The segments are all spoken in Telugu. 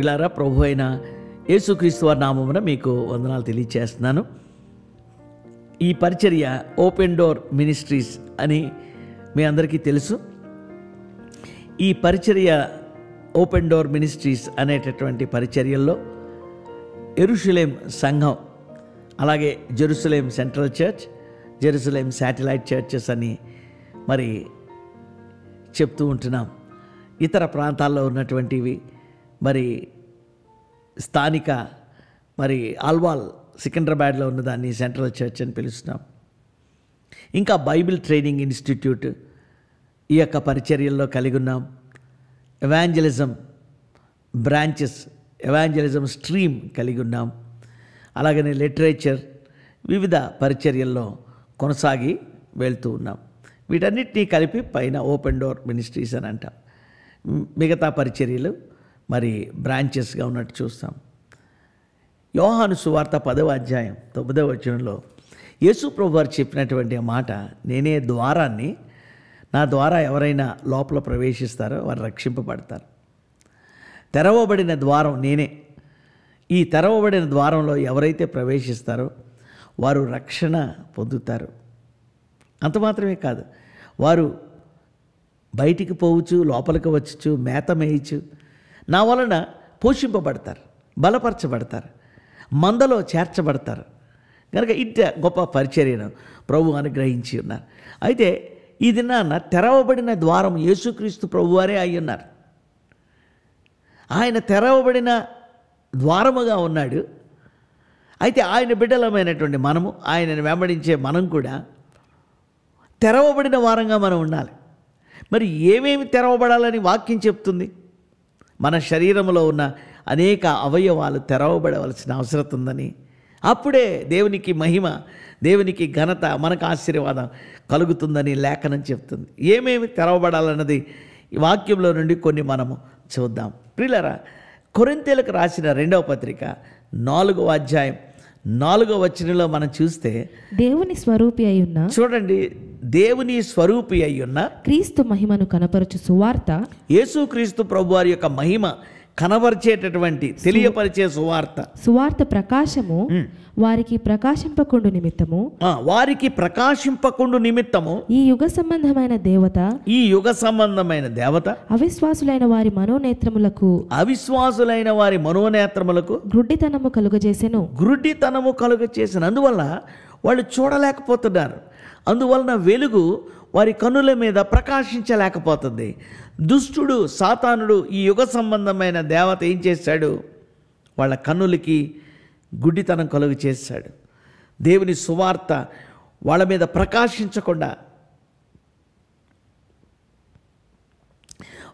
ప్రిలారా ప్రభు అయిన యేసుక్రీస్తు వారి నామమున మీకు వందనాలు తెలియచేస్తున్నాను ఈ పరిచర్య ఓపెన్ డోర్ మినిస్ట్రీస్ అని మీ అందరికీ తెలుసు ఈ పరిచర్య ఓపెన్ డోర్ మినిస్ట్రీస్ అనేటటువంటి పరిచర్యల్లో ఎరుషులేం సంఘం అలాగే Jerusalem central church Jerusalem satellite churches అని మరి చెప్తూ ఉంటున్నాం ఇతర ప్రాంతాల్లో ఉన్నటువంటివి మరి స్థానిక మరి ఆల్వాల్ సికింద్రాబాద్లో ఉన్న దాన్ని సెంట్రల్ చర్చ్ అని పిలుస్తున్నాం ఇంకా బైబిల్ ట్రైనింగ్ ఇన్స్టిట్యూట్ ఈ యొక్క పరిచర్యల్లో కలిగి ఉన్నాం ఎవాంజలిజం బ్రాంచెస్ ఎవాంజలిజం స్ట్రీమ్ కలిగి ఉన్నాం అలాగనే లిటరేచర్ వివిధ పరిచర్యల్లో కొనసాగి వెళ్తూ ఉన్నాం వీటన్నిటినీ కలిపి పైన ఓపెన్ డోర్ మినిస్ట్రీస్ అని అంటాం మిగతా పరిచర్యలు మరి బ్రాంచెస్గా ఉన్నట్టు చూస్తాం యోహాను సువార్త పదవ అధ్యాయం తొమ్మిదవ వచనంలో యేసు ప్రభు వారు చెప్పినటువంటి మాట నేనే ద్వారాన్ని నా ద్వారా ఎవరైనా లోపల ప్రవేశిస్తారో వారు రక్షింపబడతారు తెరవబడిన ద్వారం నేనే ఈ తెరవబడిన ద్వారంలో ఎవరైతే ప్రవేశిస్తారో వారు రక్షణ పొందుతారు అంత మాత్రమే కాదు వారు బయటికి పోవచ్చు లోపలికి వచ్చు మేత మేయచ్చు నా వలన పోషింపబడతారు బలపరచబడతారు మందలో చేర్చబడతారు కనుక ఇంత గొప్ప పరిచర్యను ప్రభు అనుగ్రహించి ఉన్నారు అయితే ఈ దినాన్న తెరవబడిన ద్వారం యేసుక్రీస్తు ప్రభువారే అయి ఉన్నారు ఆయన తెరవబడిన ద్వారముగా ఉన్నాడు అయితే ఆయన బిడ్డలమైనటువంటి మనము ఆయనను వెంబడించే మనం కూడా తెరవబడిన వారంగా మనం ఉండాలి మరి ఏమేమి తెరవబడాలని వాక్యం చెప్తుంది మన శరీరంలో ఉన్న అనేక అవయవాలు తెరవబడవలసిన అవసరం ఉందని అప్పుడే దేవునికి మహిమ దేవునికి ఘనత మనకు ఆశీర్వాదం కలుగుతుందని లేఖనం చెప్తుంది ఏమేమి తెరవబడాలన్నది ఈ వాక్యంలో నుండి కొన్ని మనము చూద్దాం ప్రిలరా కొరింతెలకు రాసిన రెండవ పత్రిక నాలుగవ అధ్యాయం నాలుగో వచనంలో మనం చూస్తే దేవుని స్వరూపి అయి ఉన్న చూడండి దేవుని స్వరూపి అయి ఉన్న క్రీస్తు మహిమను కనపరచు సువార్త యేసుక్రీస్తు ప్రభు వారి యొక్క మహిమ కనబరిచేటటువంటి తెలియపరిచే సువార్త సువార్త ప్రకాశము వారికి ప్రకాశింపకుండు నిమిత్తము వారికి ప్రకాశింపకుండు నిమిత్తము ఈ యుగ సంబంధమైన దేవత ఈ యుగ సంబంధమైన దేవత అవిశ్వాసులైన వారి మనోనేత్రములకు అవిశ్వాసులైన వారి మనోనేత్రములకు గ్రుడ్డితనము కలుగజేసెను గ్రుడ్డితనము కలుగజేసిన అందువల్ల వాళ్ళు చూడలేకపోతున్నారు అందువలన వెలుగు వారి కనుల మీద ప్రకాశించలేకపోతుంది దుష్టుడు సాతానుడు ఈ యుగ సంబంధమైన దేవత ఏం చేశాడు వాళ్ళ కన్నులకి గుడ్డితనం కలుగు చేశాడు దేవుని సువార్త వాళ్ళ మీద ప్రకాశించకుండా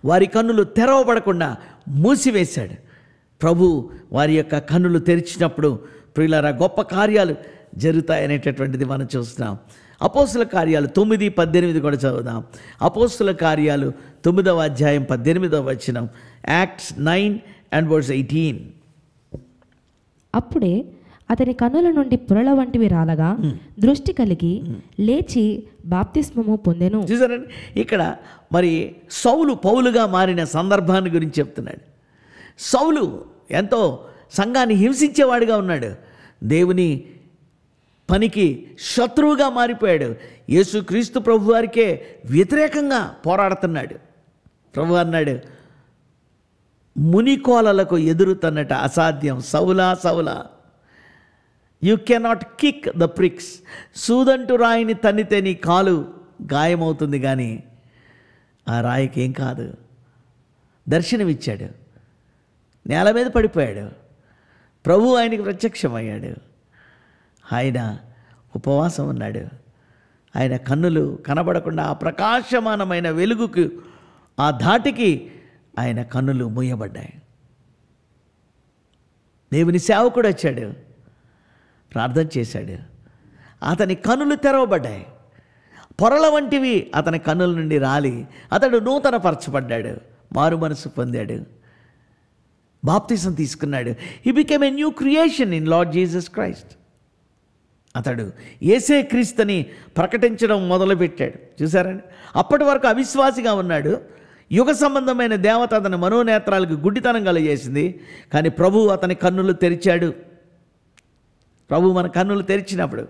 వారి కన్నులు తెరవబడకుండా మూసివేశాడు ప్రభు వారి యొక్క కన్నులు తెరిచినప్పుడు ప్రియులరా గొప్ప కార్యాలు జరుగుతాయనేటటువంటిది మనం చూస్తున్నాం అపోస్తుల కార్యాలు తొమ్మిది పద్దెనిమిది కూడా చదువుదాం అపోస్తుల కార్యాలు తొమ్మిదవ అధ్యాయం పద్దెనిమిదవ వచనం Acts nine and words eighteen అప్పుడే అతని కనుల నుండి పురల వంటివి రాలగా hmm. దృష్టి కలిగి hmm. లేచి బాప్తిస్మము పొందెను చూసారండి ఇక్కడ మరి సౌలు పౌలుగా మారిన సందర్భాన్ని గురించి చెప్తున్నాడు సౌలు ఎంతో సంఘాన్ని హింసించేవాడిగా ఉన్నాడు దేవుని పనికి శత్రువుగా మారిపోయాడు యేసుక్రీస్తు ప్రభువారికే వ్యతిరేకంగా పోరాడుతున్నాడు ప్రభు అన్నాడు మునికోలలకు ఎదురుతన్నట అసాధ్యం సౌలా సౌలా you cannot kick the pricks సూదంటు రాయిని తన్నితే నీ కాలు గాయమవుతుంది కానీ ఆ రాయికి ఏం కాదు దర్శనమిచ్చాడు నేల మీద పడిపోయాడు ప్రభు ఆయనకి ప్రత్యక్షమయ్యాడు ఆయన ఉపవాసం ఉన్నాడు ఆయన కన్నులు కనబడకుండా ఆ ప్రకాశమానమైన వెలుగుకు ఆ ధాటికి ఆయన కన్నులు మూయబడ్డాయి దేవుని సేవకుడు వచ్చాడు ప్రార్థన చేశాడు అతని కన్నులు తెరవబడ్డాయి పొరల వంటివి అతని కన్నుల నుండి రాలి అతడు నూతనపరచబడ్డాడు మారు మనసు పొందాడు బాప్తిసం తీసుకున్నాడు ఈ became a new creation in Lord Jesus Christ అతడు ఏసే క్రీస్తుని ప్రకటించడం మొదలుపెట్టాడు చూసారండి అప్పటి వరకు అవిశ్వాసిగా ఉన్నాడు యుగ సంబంధమైన దేవత అతని మనోనేత్రాలకు గుడ్డితనం కలిగేసింది కానీ ప్రభు అతని కన్నులు తెరిచాడు ప్రభు మన కన్నులు తెరిచినప్పుడు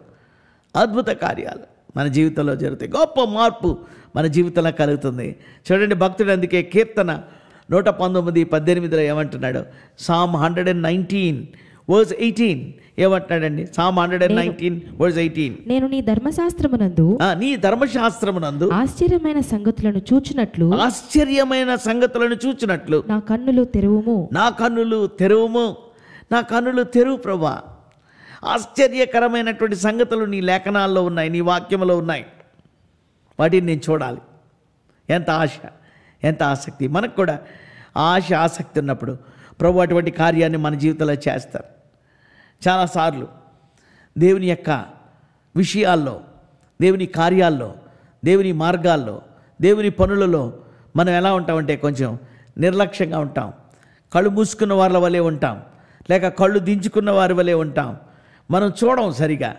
అద్భుత కార్యాలు మన జీవితంలో జరుగుతాయి గొప్ప మార్పు మన జీవితంలో కలుగుతుంది చూడండి భక్తుడు అందుకే కీర్తన నూట పంతొమ్మిది పద్దెనిమిదిలో ఏమంటున్నాడు Psalm hundred and nineteen verse eighteen ఏమంటున్నాడండి Psalm hundred and nineteen verse eighteen నేను నీ ధర్మశాస్త్రమునందు నీ ధర్మశాస్త్రమునందు ఆశ్చర్యమైన సంగతులను చూచినట్లు ఆశ్చర్యమైన సంగతులను చూచినట్లు నా కన్నులు తెరువుము నా కన్నులు తెరువుము నా కన్నులు తెరువు ప్రభా ఆశ్చర్యకరమైనటువంటి సంగతులు నీ లేఖనాల్లో ఉన్నాయి నీ వాక్యంలో ఉన్నాయి వాటిని నేను చూడాలి ఎంత ఆశ ఎంత ఆసక్తి మనకు కూడా ఆశ ఆసక్తి ఉన్నప్పుడు ప్రభు అటువంటి కార్యాన్ని మన జీవితంలో చేస్తారు చాలాసార్లు దేవుని యొక్క విషయాల్లో దేవుని కార్యాల్లో దేవుని మార్గాల్లో దేవుని పనులలో మనం ఎలా ఉంటామంటే కొంచెం నిర్లక్ష్యంగా ఉంటాం కళ్ళు మూసుకున్న వాళ్ళ వలె ఉంటాం లేక కళ్ళు దించుకున్న వారి వలె ఉంటాం మనం చూడం సరిగా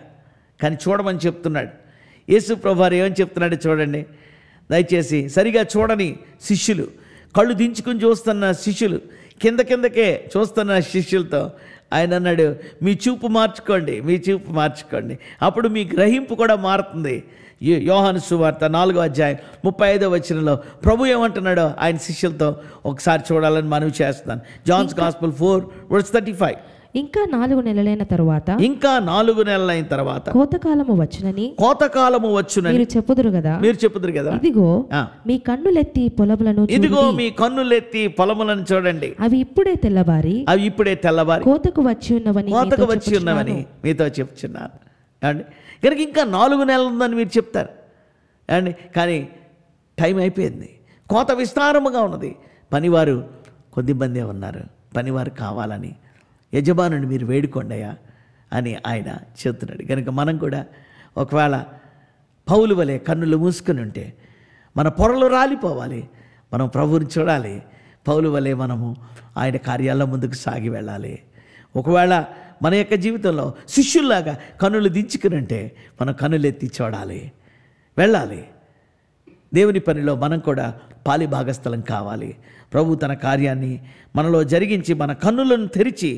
కానీ చూడమని చెప్తున్నాడు యేసు ప్రభువారు ఏమని చెప్తున్నాడు చూడండి దయచేసి సరిగా చూడని శిష్యులు కళ్ళు దించుకుని చూస్తున్న శిష్యులు కింద కిందకే చూస్తున్న శిష్యులతో ఆయన అన్నాడు మీ చూపు మార్చుకోండి మీ చూపు మార్చుకోండి అప్పుడు మీ గ్రహింపు కూడా మారుతుంది యోహాను సువార్త నాలుగో అధ్యాయం ముప్పై ఐదో వచనంలో ప్రభు ఏమంటున్నాడో ఆయన శిష్యులతో ఒకసారి చూడాలని మనవి చేస్తున్నాను John's gospel four verse thirty five ఇంకా నాలుగు నెలలైన తర్వాత ఇంకా నాలుగు నెలలైన తర్వాత కోతకాలము వచ్చునని కోతకాలము వచ్చున మీరు చెప్పుదురు కదా మీరు చెప్పుదురు కదా ఇదిగో మీ కన్నులెత్తి పొలములను ఇదిగో మీ కన్నులెత్తి పొలములను చూడండి అవి ఇప్పుడే తెల్లవారి అవి ఇప్పుడే తెల్లవారి కోతకు వచ్చి ఉన్నవని కోతకు వచ్చి ఉన్నవని మీతో చెప్తున్నాను అండి కనుక ఇంకా నాలుగు నెలలు ఉందని మీరు చెప్తారు అండి కానీ టైం అయిపోయింది కోత విస్తారముగా ఉన్నది పనివారు కొద్దిమందే ఉన్నారు పనివారు కావాలని యజమానుని మీరు వేడుకోండియా అని ఆయన చెప్తున్నాడు కనుక మనం కూడా ఒకవేళ పౌలు వలె కన్నులు మూసుకుని ఉంటే మన పొరలు రాలిపోవాలి మనం ప్రభువుని చూడాలి పౌలు వలె మనము ఆయన కార్యాల్లో ముందుకు సాగి వెళ్ళాలి ఒకవేళ మన యొక్క జీవితంలో శిష్యుల్లాగా కన్నులు దించుకుని ఉంటే మనం కన్నులెత్తి చూడాలి వెళ్ళాలి దేవుని పనిలో మనం కూడా పాలి భాగస్థలం కావాలి ప్రభు తన కార్యాన్ని మనలో జరిగించి మన కన్నులను తెరిచి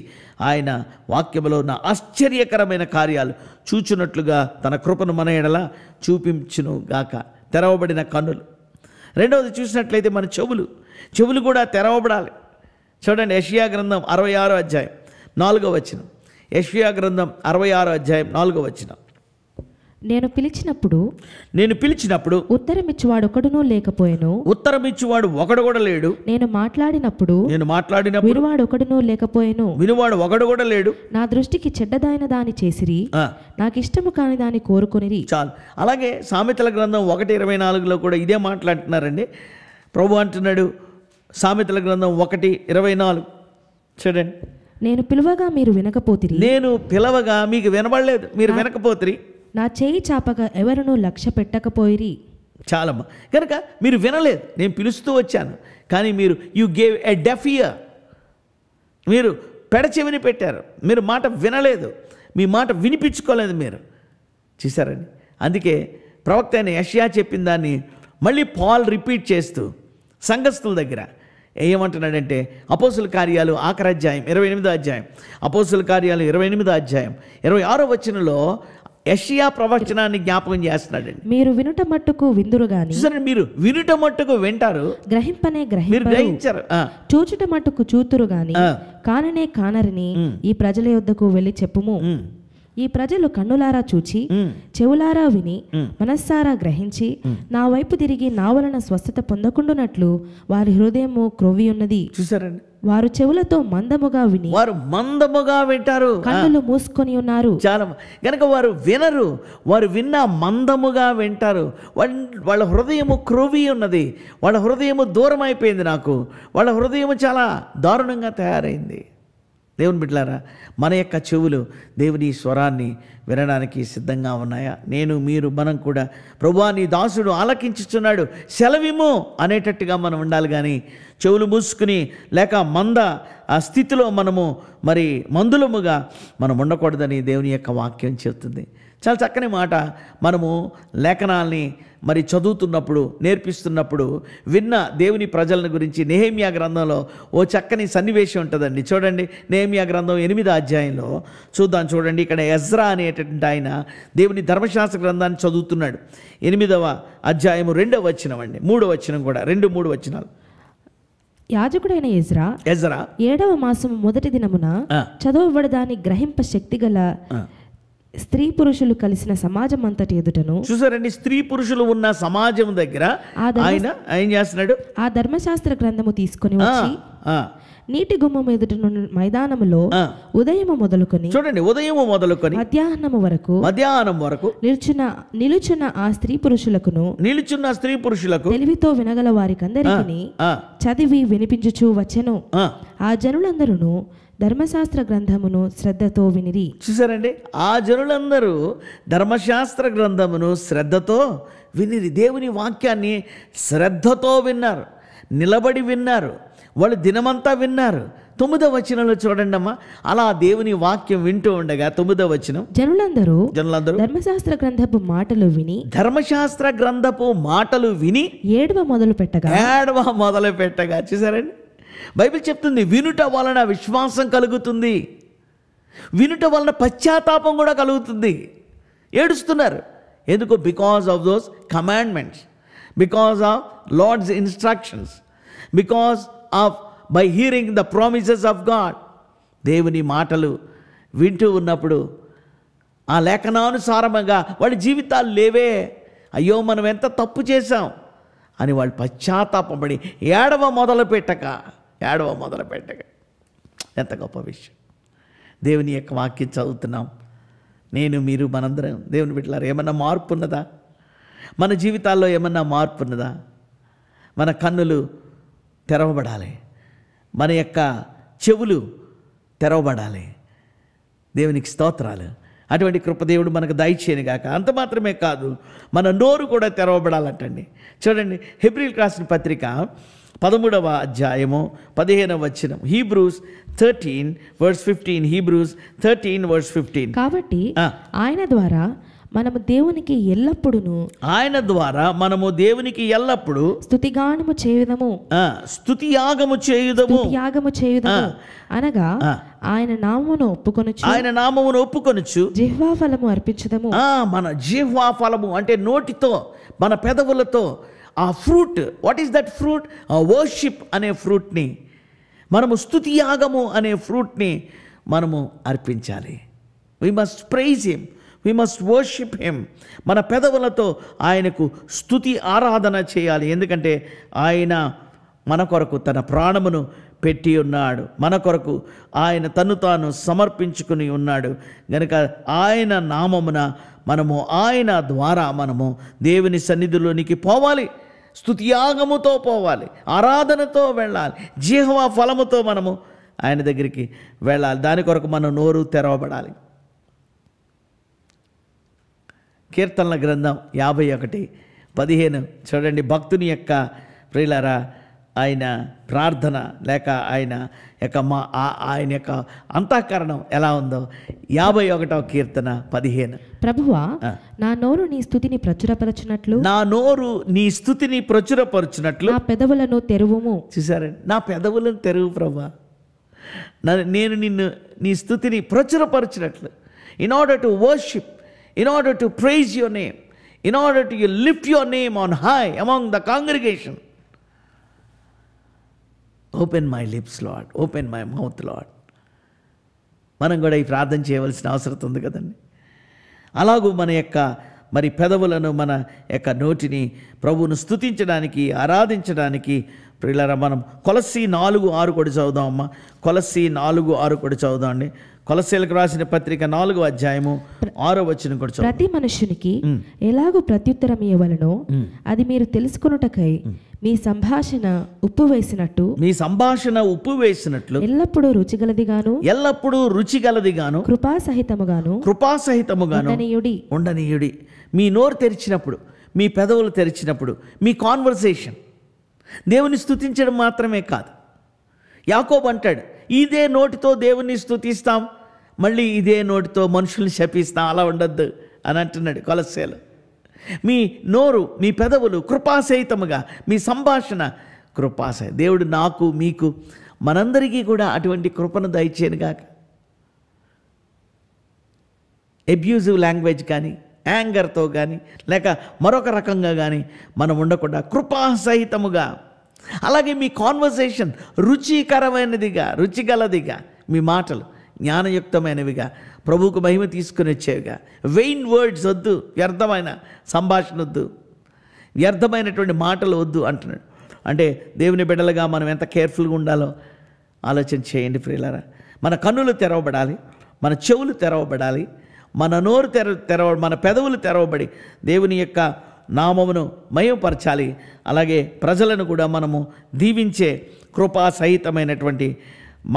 ఆయన వాక్యములో ఉన్న ఆశ్చర్యకరమైన కార్యాలు చూచినట్లుగా తన కృపను మన ఎడల చూపించును గాక తెరవబడిన కన్నులు రెండవది చూసినట్లయితే మన చెవులు చెవులు కూడా తెరవబడాలి చూడండి యషియా గ్రంథం అరవై ఆరో అధ్యాయం నాలుగో వచ్చిన యషియా గ్రంథం అరవై ఆరో అధ్యాయం నాలుగో వచ్చినాం నేను పిలిచినప్పుడు నేను పిలిచినప్పుడు ఉత్తరం ఇచ్చేవాడు ఒకడునూ లేకపోయాను ఉత్తరం ఇచ్చేవాడు ఒకడు కూడా లేడు నేను మాట్లాడినప్పుడు నేను మాట్లాడినప్పుడు వినువాడు ఒకడునూ లేకపోయాను వినువాడు ఒకడు కూడా లేడు నా దృష్టికి చెడ్డదైన దాని చేసిరి నాకు ఇష్టము కాని దాన్ని కోరుకొనిరి చాలు అలాగే సామెతల గ్రంథం ఒకటి ఇరవై నాలుగులో కూడా ఇదే మాట్లాడుతున్నారండి ప్రభు అంటున్నాడు సామెతల గ్రంథం ఒకటి ఇరవై నాలుగు చూడండి నేను పిలవగా మీరు వినకపోతే నేను పిలవగా మీకు వినబడలేదు మీరు వినకపోతిరి నా చేయి చాపగా ఎవరినో లక్ష్య పెట్టకపోయిరి చాలమ్మా కనుక మీరు వినలేదు నేను పిలుస్తూ వచ్చాను కానీ మీరు you gave a deaf ear మీరు పెడచెవిని పెట్టారు మీరు మాట వినలేదు మీ మాట వినిపించుకోలేదు మీరు చూసారండి అందుకే ప్రవక్త అయిన యష్యా చెప్పిన దాన్ని మళ్ళీ పాల్ రిపీట్ చేస్తూ సంఘస్థుల దగ్గర ఏమంటున్నాడంటే అపోసుల కార్యాలు అధ్యాయం ఇరవై ఎనిమిదో అధ్యాయం అపోసుల కార్యాలు ఇరవై ఎనిమిదో అధ్యాయం ఇరవై ఆరో వచనంలో యషియా ప్రవచనాన్ని జ్ఞాపకం చేస్తున్నాడండి మీరు వినుట మట్టుకు విందురు గాని చూసారండి మీరు వినుట మట్టుకు వింటారు గ్రహింపనే గ్రహింపరు గ్రహించారు చూచుట మట్టుకు చూతురు గాని కాననే కానరిని ఈ ప్రజల యొద్దకు వెళ్ళి చెప్పుము ఈ ప్రజలు కన్నులారా చూచి చెవులారా విని మనస్సారా గ్రహించి నా వైపు తిరిగి నా వలన స్వస్థత పొందకుండునట్లు వారి హృదయము క్రోవి ఉన్నది చూసారండి వారు చెవులతో మందముగా విని వారు మందముగా వింటారు కన్నులు మూసుకొని ఉన్నారు చాలా కనుక వారు వినరు వారు విన్నా మందముగా వింటారు వాళ్ళ హృదయము క్రోవి ఉన్నది వాళ్ళ హృదయము దూరం అయిపోయింది నాకు వాళ్ళ హృదయము చాలా దారుణంగా తయారైంది దేవుని బిడ్డలారా మన యొక్క చెవులు దేవుని స్వరాన్ని వినడానికి సిద్ధంగా ఉన్నాయా నేను మీరు మనం కూడా ప్రభా నీ దాసుడు ఆలకించుతున్నాడు సెలవిము అనేటట్టుగా మనం ఉండాలి కానీ చెవులు మూసుకుని లేక మంద ఆ స్థితిలో మనము మరి మందులముగా మనం ఉండకూడదని దేవుని యొక్క వాక్యం చెబుతుంది చాలా చక్కని మాట మనము లేఖనాల్ని మరి చదువుతున్నప్పుడు నేర్పిస్తున్నప్పుడు విన్న దేవుని ప్రజల గురించి నేహేమియా గ్రంథంలో ఓ చక్కని సన్నివేశం ఉంటుందండి చూడండి నెహేమియా గ్రంథం ఎనిమిది అధ్యాయంలో చూద్దాం చూడండి ఇక్కడ ఎజ్రా అనేటటువంటి ఆయన దేవుని ధర్మశాస్త్ర గ్రంథాన్ని చదువుతున్నాడు ఎనిమిదవ అధ్యాయము రెండవ వచనం అండి మూడవ వచనం కూడా రెండు మూడు వచనాలు యాజకుడైన ఎజ్రా ఎజ్రా ఏడవ మాసం మొదటి దినమున చదవబడదాని గ్రహింప శక్తి గల స్త్రీ పురుషులు కలిసిన సమాజం అంతటి ఎదుటను చూసారండి స్త్రీ పురుషులు ఉన్న సమాజం దగ్గర ఆయన ఏం చేస్తున్నాడు ఆ ధర్మశాస్త్ర గ్రంథము తీసుకొని వచ్చి నీటి గుమ్మం ఎదుట మైదానములో ఉదయము మొదలుకొని చూడండి ఉదయము మొదలుకొని మధ్యాహ్నము వరకు మధ్యాహ్నం వరకు నిలుచున్న నిలుచున్న ఆ స్త్రీ పురుషులకును నిలుచున్న స్త్రీ పురుషులకు తెలివితో వినగల వారికి అందరికీ చదివి వినిపించుచూ వచ్చెను ఆ జనులందరూ ధర్మశాస్త్ర గ్రంథమును శ్రద్ధతో వినిరి చూసారండి ఆ జనులందరూ ధర్మశాస్త్ర గ్రంథమును శ్రద్ధతో వినిరి దేవుని వాక్యాన్ని శ్రద్ధతో విన్నారు నిలబడి విన్నారు వాళ్ళు దినమంతా విన్నారు తొమ్మిదవ వచనంలో చూడండి అమ్మా అలా దేవుని వాక్యం వింటూ ఉండగా తొమ్మిదవ వచనం జనులందరూ జనులందరూ ధర్మశాస్త్ర గ్రంథపు మాటలు విని ధర్మశాస్త్ర గ్రంథపు మాటలు విని ఏడవ మొదలు పెట్టగా ఏడవ మొదలు పెట్టగా చూసారండి బైబిల్ చెప్తుంది వినుట వలన విశ్వాసం కలుగుతుంది వినుట వలన పశ్చాత్తాపం కూడా కలుగుతుంది ఏడుస్తున్నారు ఎందుకు because of those commandments because of Lord's instructions because of by hearing the promises of God దేవుని మాటలు వింటూ ఉన్నప్పుడు ఆ లేఖనానుసారంగా వాళ్ళ జీవితాలు లేవే అయ్యో మనం ఎంత తప్పు చేశాం అని వాళ్ళు పశ్చాత్తాపడి ఏడవ మొదలు పెట్టక ఏడవ మొదలు పెట్టగా ఎంత గొప్ప విషయం దేవుని యొక్క వాక్యం చదువుతున్నాం నేను మీరు మనందరం దేవుని పెట్టారు ఏమన్నా మార్పు ఉన్నదా మన జీవితాల్లో ఏమన్నా మార్పు ఉన్నదా మన కన్నులు తెరవబడాలి మన యొక్క చెవులు తెరవబడాలి దేవునికి స్తోత్రాలు అటువంటి కృపదేవుడు మనకు దయచేయని గాక అంత మాత్రమే కాదు మన నోరు కూడా తెరవబడాలంటండి చూడండి హెబ్రిల్ రాసిన పత్రిక పదమూడవ అధ్యాయము పదిహేనవ వచనం Hebrews thirteen verse fifteen Hebrews thirteen verse fifteen కాబట్టి ఆయన ద్వారా మనము దేవునికి ఎల్లప్పుడును ఆయన ద్వారా మనము దేవునికి ఎల్లప్పుడు స్థుతిగానము చేయుదము స్థుతి యాగము చేయుదము యాగము చేయుదము అనగా ఆయన నామమును ఒప్పుకొనొచ్చు ఆయన నామమును ఒప్పుకొనొచ్చు జిహ్వా ఫలము అర్పించదము మన జిహ్వా ఫలము అంటే నోటితో మన పెదవులతో ఆ fruit what is that fruit worship అనే ఫ్రూట్ని మనము స్థుతి యాగము అనే ఫ్రూట్ని మనము అర్పించాలి we must praise him we must worship him మన పెదవులతో ఆయనకు స్థుతి ఆరాధన చేయాలి ఎందుకంటే ఆయన మన కొరకు తన ప్రాణమును పెట్టి ఉన్నాడు మన కొరకు ఆయన తను తాను సమర్పించుకుని ఉన్నాడు గనుక ఆయన నామమున మనము ఆయన ద్వారా మనము దేవుని సన్నిధిలోనికి పోవాలి స్థుతియాగముతో పోవాలి ఆరాధనతో వెళ్ళాలి జీహవా ఫలముతో మనము ఆయన దగ్గరికి వెళ్ళాలి దాని కొరకు మనం నోరు తెరవబడాలి కీర్తనల గ్రంథం యాభై ఒకటి పదిహేను చూడండి భక్తుని యొక్క ప్రియులరా ఆయన ప్రార్థన లేక ఆయన యొక్క మా ఆయన యొక్క అంతఃకరణం ఎలా ఉందో యాభై ఒకటో కీర్తన పదిహేను ప్రభువా నా నోరు నీ స్థుతిని ప్రచురపరచునట్లు నా నోరు నీ స్థుతిని ప్రచురపరచునట్లు నా పెదవులను తెరువుము చూసారండి నా పెదవులను తెరువు ప్రభా నేను నిన్ను నీ స్థుతిని ప్రచురపరచినట్లు in order to worship in order to praise your name in order to you lift your name on high among the congregation open my lips Lord open my mouth Lord మనం కూడా ఈ ప్రార్థన చేయవలసిన అవసరం ఉంది కదండి అలాగూ మన యొక్క మరి పెదవులను మన యొక్క నోటిని ప్రభువును స్థుతించడానికి ఆరాధించడానికి ప్రిల్లరా మనం కొలసి నాలుగు ఆరు కూడా చదువుదామమ్మా కొలసి నాలుగు ఆరు కూడా చదువుదామండి కొలసీలకు రాసిన పత్రిక నాలుగో అధ్యాయము ఆరో వచ్చిన కూడా ప్రతి మనుషునికి ఎలాగో ప్రత్యుత్తరం ఇవ్వవలనో అది మీరు తెలుసుకున్నటకై మీ సంభాషణ ఉప్పు వేసినట్టు మీ సంభాషణ ఉప్పు వేసినట్లు ఎల్లప్పుడూ గాను ఎల్లప్పుడూ రుచిగలదిగాను కృపాసహితముగాను కృపాసహితముగాను ఉండనీయుడి ఉండనీయుడి మీ నోరు తెరిచినప్పుడు మీ పెదవులు తెరిచినప్పుడు మీ కాన్వర్సేషన్ దేవుని స్థుతించడం మాత్రమే కాదు యాకోబ్ అంటాడు ఇదే నోటితో దేవుని స్థుతిస్తాం మళ్ళీ ఇదే నోటితో మనుషుల్ని శపిస్తాం అలా ఉండొద్దు అని అంటున్నాడు కొలసేలు మీ నోరు మీ పెదవులు కృపాసహితముగా మీ సంభాషణ కృపాస దేవుడు నాకు మీకు మనందరికీ కూడా అటువంటి కృపను కాక ఎబ్యూజివ్ లాంగ్వేజ్ కానీ యాంగర్తో కానీ లేక మరొక రకంగా కానీ మనం ఉండకుండా కృపాసహితముగా అలాగే మీ కాన్వర్సేషన్ రుచికరమైనదిగా రుచిగలదిగా మీ మాటలు జ్ఞానయుక్తమైనవిగా ప్రభువుకు మహిమ తీసుకుని వచ్చేవిగా వెయిన్ వర్డ్స్ వద్దు వ్యర్థమైన సంభాషణ వద్దు వ్యర్థమైనటువంటి మాటలు వద్దు అంటున్నాడు అంటే దేవుని బిడ్డలుగా మనం ఎంత కేర్ఫుల్గా ఉండాలో ఆలోచన చేయండి ప్రియులారా మన కన్నులు తెరవబడాలి మన చెవులు తెరవబడాలి మన నోరు తెర తెరవ మన పెదవులు తెరవబడి దేవుని యొక్క నామమును మయంపరచాలి అలాగే ప్రజలను కూడా మనము దీవించే కృపా సహితమైనటువంటి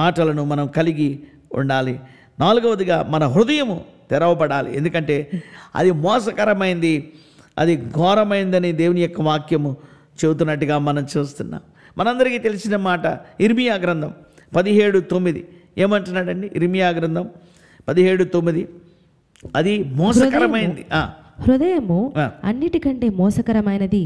మాటలను మనం కలిగి ఉండాలి నాలుగవదిగా మన హృదయము తెరవబడాలి ఎందుకంటే అది మోసకరమైంది అది ఘోరమైందని దేవుని యొక్క వాక్యము చెబుతున్నట్టుగా మనం చూస్తున్నాం మనందరికీ తెలిసిన మాట ఇర్మియా గ్రంథం పదిహేడు తొమ్మిది ఏమంటున్నాడండి ఇర్మియా గ్రంథం పదిహేడు తొమ్మిది అది మోసకరమైంది హృదయము అన్నిటికంటే మోసకరమైనది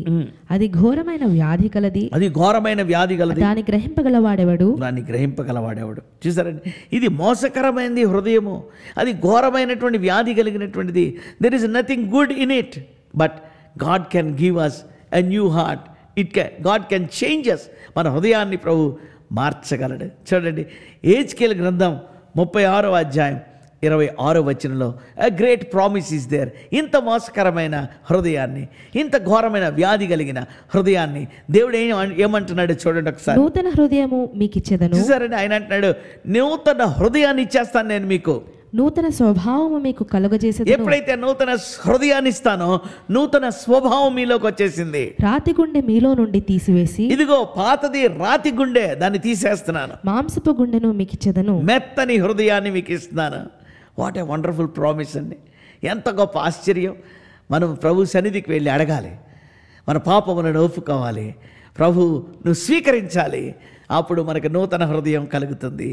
అది ఘోరమైన వ్యాధి కలది అది ఘోరమైన వ్యాధి కలది దాన్ని గ్రహింపగల వాడేవాడు దాన్ని గ్రహింపగల వాడేవాడు చూసారండి ఇది మోసకరమైనది హృదయము అది ఘోరమైనటువంటి వ్యాధి కలిగినటువంటిది there is nothing good in it but God can give us a new heart it can God can changes మన హృదయాన్ని ప్రభు మార్చగలడు చూడండి ఏజ్కేల్ గ్రంథం ముప్పై ఆరో అధ్యాయం ఇరవై ఆరో వచనంలో గ్రేట్ ప్రామిస్ ఇస్ దేర్ ఇంత మోసకరమైన హృదయాన్ని ఇంత ఘోరమైన వ్యాధి కలిగిన హృదయాన్ని దేవుడు ఏం ఏమంటున్నాడు చూడండి ఒకసారి నూతన హృదయము మీకు ఇచ్చేదను సరే ఆయన అంటున్నాడు నూతన హృదయాన్ని ఇచ్చేస్తాను నేను మీకు నూతన స్వభావం మీకు కలుగజేసే ఎప్పుడైతే నూతన హృదయాన్ని ఇస్తానో నూతన స్వభావం మీలోకి వచ్చేసింది రాతి గుండె మీలో నుండి తీసివేసి ఇదిగో పాతది రాతి గుండె దాన్ని తీసేస్తున్నాను మాంసపు గుండెను మీకు ఇచ్చేదను మెత్తని హృదయాన్ని మీకు ఇస్తున్నాను వాట్ ఏ వండర్ఫుల్ ప్రామిస్ అండి ఎంత గొప్ప ఆశ్చర్యం మనం ప్రభు సన్నిధికి వెళ్ళి అడగాలి మన పాపములను ఒప్పుకోవాలి ప్రభు నువ్వు స్వీకరించాలి అప్పుడు మనకు నూతన హృదయం కలుగుతుంది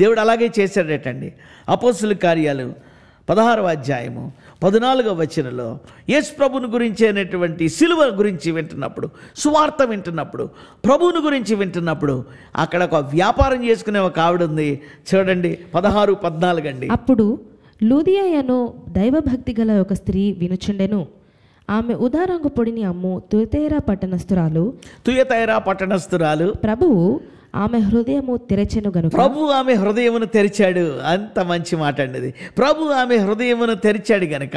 దేవుడు అలాగే చేశాడటండి అపోసుల కార్యాలు పదహారవ అధ్యాయము పద్నాలుగవ వచనంలో యేసు ప్రభుని గురించి అనేటువంటి సిలువ గురించి వింటున్నప్పుడు సువార్త వింటున్నప్పుడు ప్రభువుని గురించి వింటున్నప్పుడు అక్కడ ఒక వ్యాపారం చేసుకునే ఒక ఆవిడ ఉంది చూడండి పదహారు పద్నాలుగు అండి అప్పుడు లూదియాను దైవభక్తి గల ఒక స్త్రీ వినుచుండెను ఆమె ఉదారంగు పొడిని అమ్ము తుయతైరా పట్టణస్థురాలు తుయతైరా పట్టణస్థురాలు ప్రభువు ఆమె హృదయము తెరచెను గను ప్రభు ఆమె హృదయమును తెరిచాడు అంత మంచి మాట అండి ప్రభు ఆమె హృదయమును తెరిచాడు గనక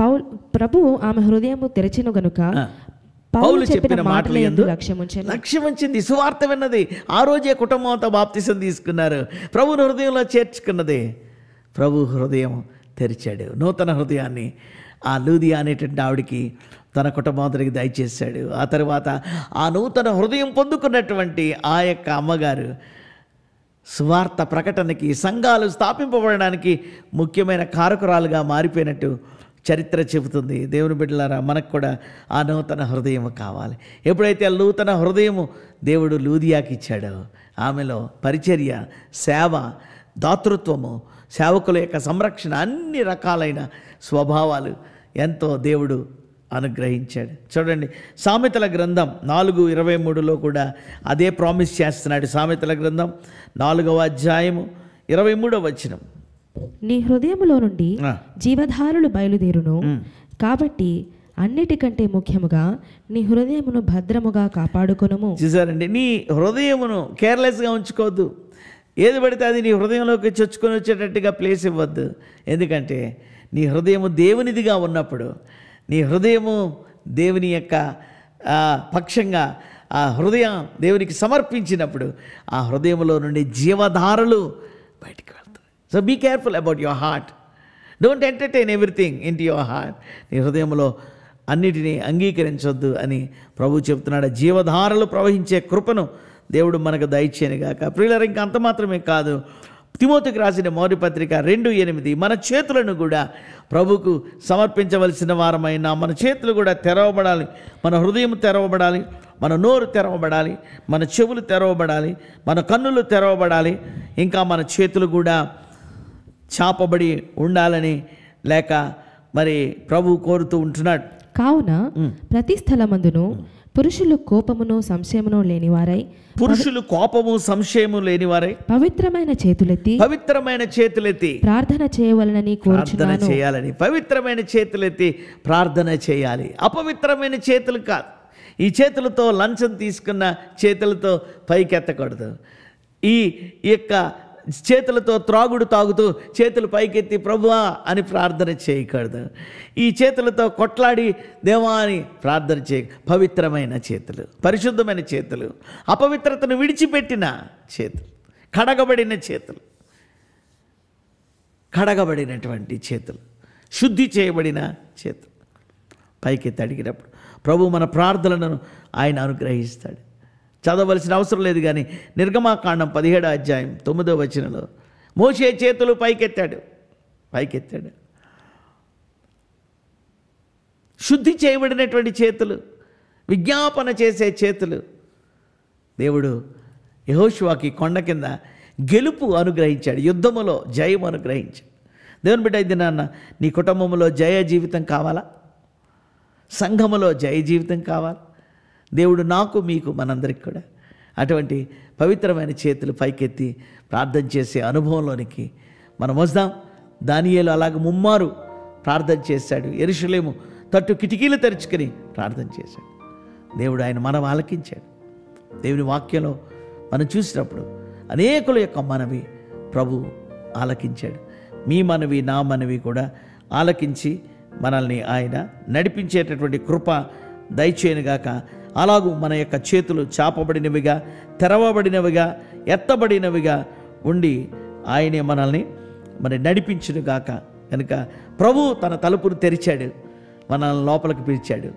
పౌల్ ప్రభు ఆమె హృదయము తెరచెను గనుక పౌలు చెప్పిన మాటల ఎందు లక్ష్యం ఉంచింది సువార్త విన్నది ఆ రోజే కుటుంబం అంతా బాప్తిసం తీసుకున్నారు ప్రభుని హృదయంలో చేర్చుకున్నది ప్రభు హృదయం తెరిచాడు నూతన హృదయాన్ని ఆ లూదియా అనేటువంటి ఆవిడికి తన కుటుంబానికి దయచేశాడు ఆ తర్వాత ఆ నూతన హృదయం పొందుకున్నటువంటి ఆ యొక్క అమ్మగారు సువార్త ప్రకటనకి సంఘాలు స్థాపింపబడడానికి ముఖ్యమైన కారకురాలుగా మారిపోయినట్టు చరిత్ర చెబుతుంది దేవుని బిడ్డలారా మనకు కూడా ఆ నూతన హృదయం కావాలి ఎప్పుడైతే ఆ నూతన హృదయము దేవుడు లూదియాకి ఇచ్చాడో ఆమెలో పరిచర్య సేవ దాతృత్వము సేవకుల యొక్క సంరక్షణ అన్ని రకాలైన స్వభావాలు ఎంతో దేవుడు అనుగ్రహించాడు చూడండి సామెతల గ్రంథం నాలుగు ఇరవై మూడులో కూడా అదే ప్రామిస్ చేస్తున్నాడు సామెతల గ్రంథం నాలుగవ అధ్యాయము ఇరవై మూడవ వచనం నీ హృదయములో నుండి జీవధారులు బయలుదేరును కాబట్టి అన్నిటికంటే ముఖ్యముగా నీ హృదయమును భద్రముగా కాపాడుకునము చూసారండి నీ హృదయమును కేర్లెస్గా ఉంచుకోవద్దు ఏది పడితే అది నీ హృదయంలోకి చొచ్చుకొని వచ్చేటట్టుగా ప్లేస్ ఇవ్వద్దు ఎందుకంటే నీ హృదయము దేవునిదిగా ఉన్నప్పుడు నీ హృదయము దేవుని యొక్క పక్షంగా ఆ హృదయం దేవునికి సమర్పించినప్పుడు ఆ హృదయంలో నుండి జీవధారలు బయటికి వెళ్తాయి so be careful about your heart don't entertain everything into your heart నీ హృదయంలో అన్నిటినీ అంగీకరించొద్దు అని ప్రభు చెప్తున్నాడు జీవధారలు ప్రవహించే కృపను దేవుడు మనకు దయచేయను గాక ఇంకా అంత మాత్రమే కాదు తిమోతికి రాసిన మౌరి పత్రిక రెండు ఎనిమిది మన చేతులను కూడా ప్రభుకు సమర్పించవలసిన వారమైన మన చేతులు కూడా తెరవబడాలి మన హృదయం తెరవబడాలి మన నోరు తెరవబడాలి మన చెవులు తెరవబడాలి మన కన్నులు తెరవబడాలి ఇంకా మన చేతులు కూడా చాపబడి ఉండాలని లేక మరి ప్రభు కోరుతూ ఉంటున్నాడు కావున ప్రతి స్థలమందును పురుషులు కోపమును సంశయమును లేనివారై పురుషులు కోపము సంశయము లేనివారై పవిత్రమైన చేతులెత్తి పవిత్రమైన చేతులెత్తి ప్రార్థన చేయవలనని ప్రార్థన చేయాలని పవిత్రమైన చేతులెత్తి ప్రార్థన చేయాలి అపవిత్రమైన చేతులు కాదు ఈ చేతులతో లంచం తీసుకున్న చేతులతో పైకెత్తకూడదు ఈ యొక్క చేతులతో త్రాగుడు తాగుతూ చేతులు పైకెత్తి ప్రభువా అని ప్రార్థన చేయకూడదు ఈ చేతులతో కొట్లాడి దేవా అని ప్రార్థన చేయ పవిత్రమైన చేతులు పరిశుద్ధమైన చేతులు అపవిత్రతను విడిచిపెట్టిన చేతులు కడగబడిన చేతులు కడగబడినటువంటి చేతులు శుద్ధి చేయబడిన చేతులు పైకి తడిగినప్పుడు ప్రభు మన ప్రార్థనలను ఆయన అనుగ్రహిస్తాడు చదవలసిన అవసరం లేదు కానీ నిర్గమాకాండం పదిహేడో అధ్యాయం తొమ్మిదో వచనంలో మోసే చేతులు పైకెత్తాడు పైకెత్తాడు శుద్ధి చేయబడినటువంటి చేతులు విజ్ఞాపన చేసే చేతులు దేవుడు యహోశివాకి కొండ కింద గెలుపు అనుగ్రహించాడు యుద్ధములో జయం అనుగ్రహించాడు దేవుని బిడ్డ ఇది నాన్న నీ కుటుంబంలో జయ జీవితం కావాలా సంఘములో జయ జీవితం కావాలా దేవుడు నాకు మీకు మనందరికి కూడా అటువంటి పవిత్రమైన చేతులు పైకెత్తి ప్రార్థన చేసే అనుభవంలోనికి మనం వద్దాం దానియేలు అలాగ ముమ్మారు ప్రార్థన చేశాడు ఎరుషులేము తట్టు కిటికీలు తెరుచుకొని ప్రార్థన చేశాడు దేవుడు ఆయన మనం ఆలకించాడు దేవుని వాక్యంలో మనం చూసినప్పుడు అనేకుల యొక్క మనవి ప్రభు ఆలకించాడు మీ మనవి నా మనవి కూడా ఆలకించి మనల్ని ఆయన నడిపించేటటువంటి కృప దయచేయనుగాక అలాగూ మన యొక్క చేతులు చాపబడినవిగా తెరవబడినవిగా ఎత్తబడినవిగా ఉండి ఆయనే మనల్ని మరి నడిపించును గాక కనుక ప్రభు తన తలుపును తెరిచాడు మనల్ని లోపలికి పిలిచాడు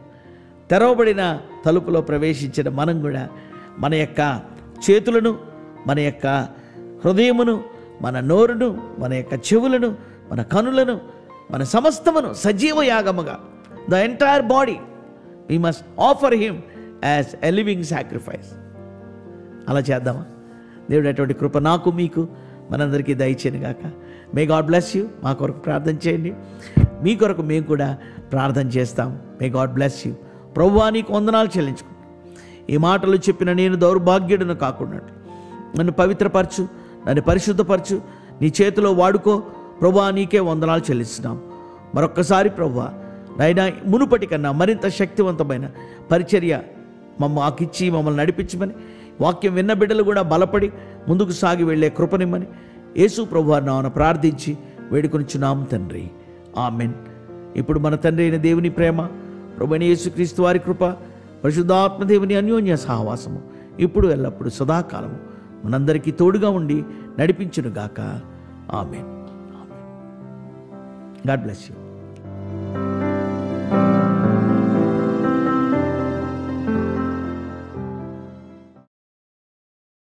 తెరవబడిన తలుపులో ప్రవేశించిన మనం కూడా మన యొక్క చేతులను మన యొక్క హృదయమును మన నోరును మన యొక్క చెవులను మన కనులను మన సమస్తమును సజీవ యాగముగా the entire body we must offer him as a living sacrifice అలా చేద్దామా దేవుడు అటువంటి కృప నాకు మీకు మనందరికీ దయచేను గాక మే గాడ్ బ్లెస్ యూ మా కొరకు ప్రార్థన చేయండి మీ కొరకు మేము కూడా ప్రార్థన చేస్తాం మే గాడ్ బ్లెస్ యూ ప్రభు నీకు వందనాలు చెల్లించుకుంటాం ఈ మాటలు చెప్పిన నేను దౌర్భాగ్యుడను కాకుండా నన్ను పవిత్రపరచు నన్ను పరిశుద్ధపరచు నీ చేతిలో వాడుకో ప్రభా నీకే వందనాలు చెల్లిస్తున్నాం మరొక్కసారి ప్రభా నైనా మునుపటి కన్నా మరింత శక్తివంతమైన పరిచర్య మమ్మ ఆకిచ్చి మమ్మల్ని నడిపించమని వాక్యం విన్న బిడ్డలు కూడా బలపడి ముందుకు సాగి వెళ్లే కృపనిమ్మని యేసు ప్రభు నామన ప్రార్థించి వేడుకొనిచున్నాం తండ్రి ఆమెన్ ఇప్పుడు మన తండ్రి అయిన దేవుని ప్రేమ ప్రభుని యేసుక్రీస్తు వారి కృప పరిశుద్ధాత్మదేవుని అన్యోన్య సహవాసము ఇప్పుడు ఎల్లప్పుడు సదాకాలము మనందరికీ తోడుగా ఉండి నడిపించునుగాక ఆమెన్ గాడ్ బ్లెస్ యూ